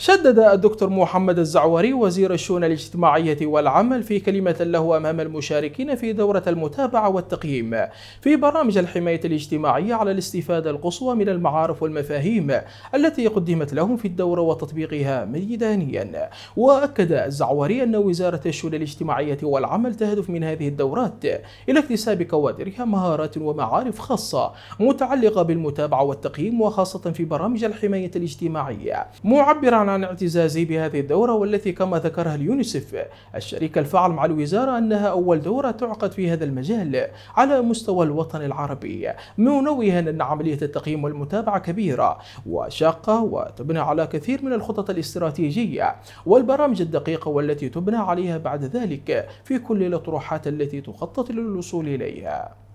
شدد الدكتور محمد الزعوري وزير الشؤون الاجتماعية والعمل في كلمة له أمام المشاركين في دورة المتابعة والتقييم في برامج الحماية الاجتماعية على الاستفادة القصوى من المعارف والمفاهيم التي قدمت لهم في الدورة وتطبيقها ميدانيا وأكد الزعوري أن وزارة الشؤون الاجتماعية والعمل تهدف من هذه الدورات إلى اكتساب كوادرها مهارات ومعارف خاصة متعلقة بالمتابعة والتقييم وخاصة في برامج الحماية الاجتماعية معبرا عن عن اعتزازي بهذه الدورة والتي كما ذكرها اليونيسف الشريك الفعل مع الوزارة أنها أول دورة تعقد في هذا المجال على مستوى الوطن العربي منوها أن عملية التقييم والمتابعة كبيرة وشاقة وتبنى على كثير من الخطط الاستراتيجية والبرامج الدقيقة والتي تبنى عليها بعد ذلك في كل الأطروحات التي تخطط للوصول إليها